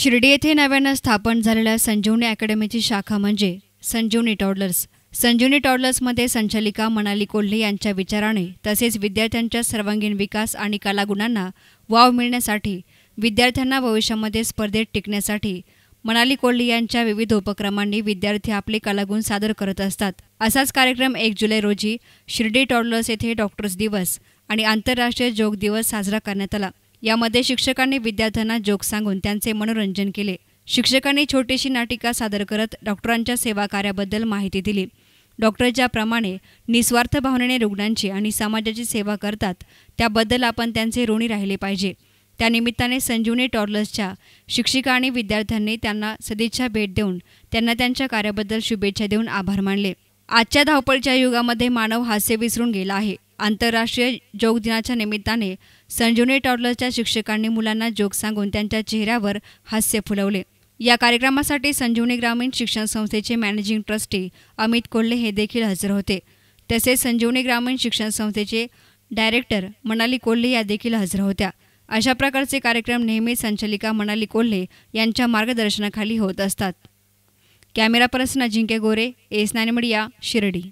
शिर्डी येथे नव्यानं स्थापन झालेल्या संजीवनी अकॅडमीची शाखा म्हणजे संजीवनी टॉडलर्स संजीवनी टॉडलर्समध्ये संचालिका मनाली कोल्हे यांच्या विचाराने तसेच विद्यार्थ्यांच्या सर्वांगीण विकास आणि कलागुणांना वाव मिळण्यासाठी विद्यार्थ्यांना भविष्यामध्ये स्पर्धेत टिकण्यासाठी मनाली कोल्हे यांच्या विविध उपक्रमांनी विद्यार्थी आपले कलागुण सादर करत असतात असाच कार्यक्रम एक जुलै रोजी शिर्डी टॉडलर्स येथे डॉक्टर्स दिवस आणि आंतरराष्ट्रीय योग दिवस साजरा करण्यात आला यामध्ये शिक्षकांनी विद्यार्थ्यांना जोक सांगून त्यांचे मनोरंजन केले शिक्षकांनी छोटीशी नाटिका सादर करत डॉक्टरांच्या सेवा कार्याबद्दल माहिती दिली डॉक्टर ज्याप्रमाणे निस्वार्थ भावनेने रुग्णांची आणि समाजाची सेवा करतात त्याबद्दल आपण त्यांचे ऋणी राहिले पाहिजे त्यानिमित्ताने संजीवनी टॉर्लर्सच्या शिक्षिका आणि विद्यार्थ्यांनी त्यांना सदिच्छा भेट देऊन त्यांना त्यांच्या कार्याबद्दल शुभेच्छा देऊन आभार मानले आजच्या धावपळच्या युगामध्ये मानव हास्य विसरून गेला आहे आंतरराष्ट्रीय योग दिनाच्या निमित्ताने संजीवनी टॉडलरच्या शिक्षकांनी मुलांना जोग सांगून त्यांच्या चेहऱ्यावर हास्य फुलवले या कार्यक्रमासाठी संजीवनी ग्रामीण शिक्षण संस्थेचे मॅनेजिंग ट्रस्टी अमित कोल्हे हे देखील हजर होते तसेच संजीवनी ग्रामीण शिक्षण संस्थेचे डायरेक्टर मनाली कोल्हे या देखील हजर होत्या अशा प्रकारचे कार्यक्रम नेहमी संचालिका मनाली कोल्हे यांच्या मार्गदर्शनाखाली होत असतात कॅमेरा पर्सन अजिंक्य गोरे एस नायनमडिया शिर्डी